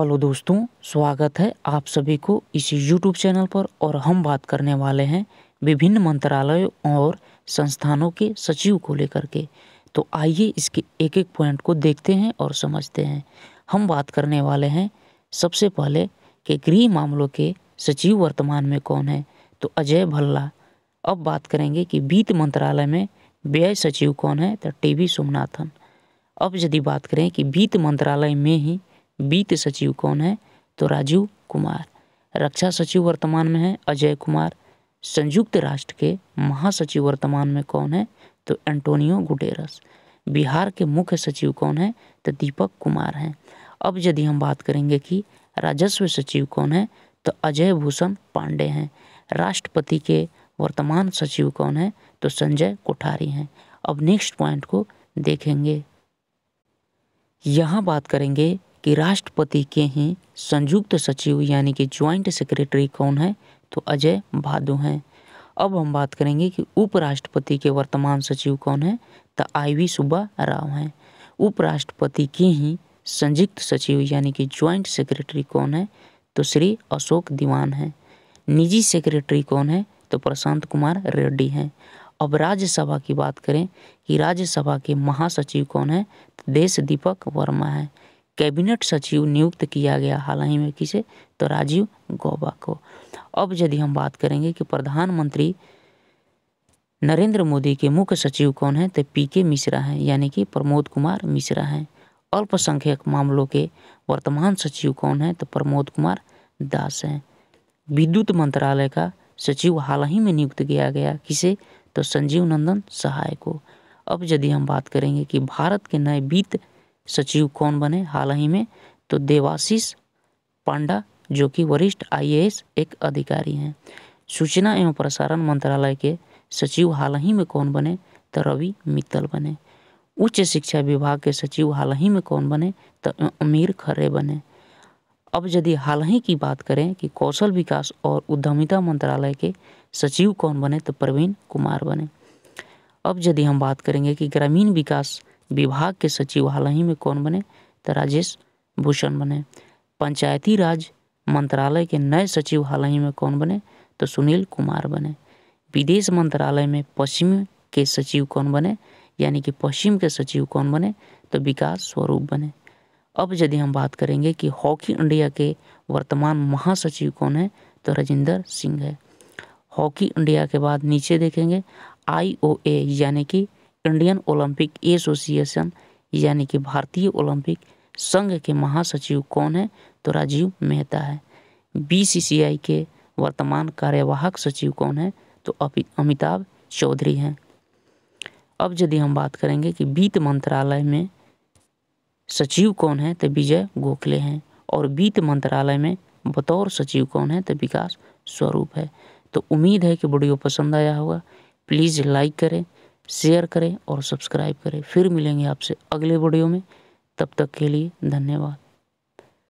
hello दोस्तों स्वागत है आप सभी को इस यूट्यूब चैनल पर और हम बात करने वाले हैं विभिन्न मंत्रालयों और संस्थानों के सचिव को लेकर के तो आइए इसके एक एक पॉइंट को देखते हैं और समझते हैं हम बात करने वाले हैं सबसे पहले कि गृह मामलों के सचिव वर्तमान में कौन है तो अजय भल्ला अब बात करेंगे कि वित्त मंत्रालय में व्यय सचिव कौन है तो टी वी सोमनाथन अब यदि बात करें कि वित्त मंत्रालय में ही वित्त सचिव कौन है तो राजीव कुमार रक्षा सचिव वर्तमान में है अजय कुमार संयुक्त राष्ट्र के महासचिव वर्तमान में कौन है तो एंटोनियो गुटेरस बिहार के मुख्य सचिव कौन है तो दीपक कुमार हैं अब यदि हम बात करेंगे कि राजस्व सचिव कौन है तो अजय भूषण पांडे हैं राष्ट्रपति के वर्तमान सचिव कौन है तो संजय कोठारी हैं अब नेक्स्ट पॉइंट को देखेंगे यहाँ बात करेंगे कि राष्ट्रपति के ही संयुक्त सचिव यानी कि ज्वाइंट सेक्रेटरी कौन है तो अजय भादु हैं अब हम बात करेंगे कि उपराष्ट्रपति के वर्तमान सचिव कौन है तो आई वी सुब्बा राव हैं उपराष्ट्रपति के ही संयुक्त सचिव यानी कि ज्वाइंट सेक्रेटरी कौन है तो श्री अशोक दीवान हैं निजी सेक्रेटरी कौन है तो प्रशांत कुमार रेड्डी हैं अब राज्यसभा की बात करें कि राज्यसभा के महासचिव कौन है तो देश दीपक वर्मा हैं कैबिनेट सचिव नियुक्त किया गया हाल ही में किसे तो राजीव गौबा को अब यदि हम बात करेंगे कि प्रधानमंत्री नरेंद्र मोदी के मुख्य सचिव कौन है तो पी के मिश्रा हैं यानी कि प्रमोद कुमार मिश्रा हैं अल्पसंख्यक मामलों के वर्तमान सचिव कौन है तो प्रमोद कुमार दास हैं विद्युत मंत्रालय का सचिव हाल ही में नियुक्त किया गया किसे तो संजीव नंदन सहाय को अब यदि हम बात करेंगे कि भारत के नए वित्त सचिव कौन बने हाल ही में तो देवाशीष पांडा जो कि वरिष्ठ आईएएस एक अधिकारी हैं सूचना एवं प्रसारण मंत्रालय के सचिव हाल ही में कौन बने तो रवि मित्तल बने उच्च शिक्षा विभाग के सचिव हाल ही में कौन बने तो अमीर खरे बने अब यदि हाल ही की बात करें कि कौशल विकास और उद्यमिता मंत्रालय के सचिव कौन बने तो प्रवीण कुमार बने अब यदि हम बात करेंगे कि ग्रामीण विकास विभाग के सचिव हाल ही में कौन बने तो राजेश भूषण बने पंचायती राज मंत्रालय के नए सचिव हाल ही में कौन बने तो सुनील कुमार बने विदेश मंत्रालय में पश्चिम के सचिव कौन बने यानी कि पश्चिम के सचिव कौन बने तो विकास स्वरूप बने अब यदि हम बात करेंगे कि हॉकी इंडिया के वर्तमान महासचिव कौन है तो राजेंद्र सिंह है हॉकी इंडिया के बाद नीचे देखेंगे आईओए यानी कि इंडियन ओलंपिक एसोसिएशन यानी कि भारतीय ओलंपिक संघ के महासचिव कौन है तो राजीव मेहता है बीसीसीआई के वर्तमान कार्यवाहक सचिव कौन है तो अमिताभ चौधरी हैं अब यदि हम बात करेंगे कि वित्त मंत्रालय में सचिव कौन है तो विजय गोखले हैं और वित्त मंत्रालय में बतौर सचिव कौन है तो विकास स्वरूप है तो उम्मीद है कि वीडियो पसंद आया होगा प्लीज़ लाइक करें शेयर करें और सब्सक्राइब करें फिर मिलेंगे आपसे अगले वीडियो में तब तक के लिए धन्यवाद